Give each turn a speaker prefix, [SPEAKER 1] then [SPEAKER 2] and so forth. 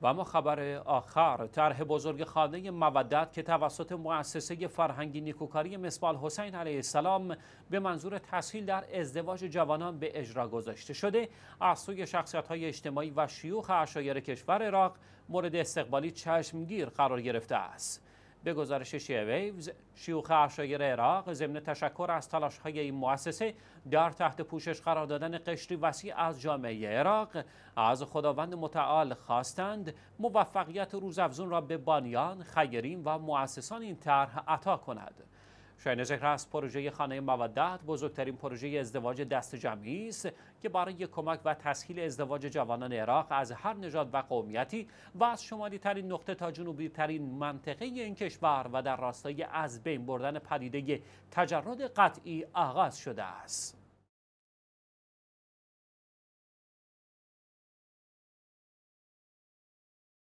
[SPEAKER 1] و اما خبر آخر طرح بزرگ خانه مودت که توسط مؤسسه فرهنگی نیکوکاری مسبال حسین علیه السلام به منظور تسهیل در ازدواج جوانان به اجرا گذاشته شده از سوی شخصیت های اجتماعی و شیوخ اشایر کشور عراق مورد استقبالی چشمگیر قرار گرفته است به گزارش شیعه ویوز شیوخ عشایر عراق ضمن تشکر از تلاش های این مؤسسه در تحت پوشش قرار دادن قشری وسیع از جامعه عراق از خداوند متعال خواستند موفقیت روزافزون را به بانیان خیرین و مؤسسان این طرح عطا کند شاین ذکر است پروژه خانه مودت بزرگترین پروژه ازدواج دست جمعی است که برای کمک و تسهیل ازدواج جوانان عراق از هر نژاد و قومیتی و از شمالی ترین نقطه تا جنوبی ترین منطقه این کشور و در راستای از بین بردن پدیده تجرد قطعی آغاز شده است.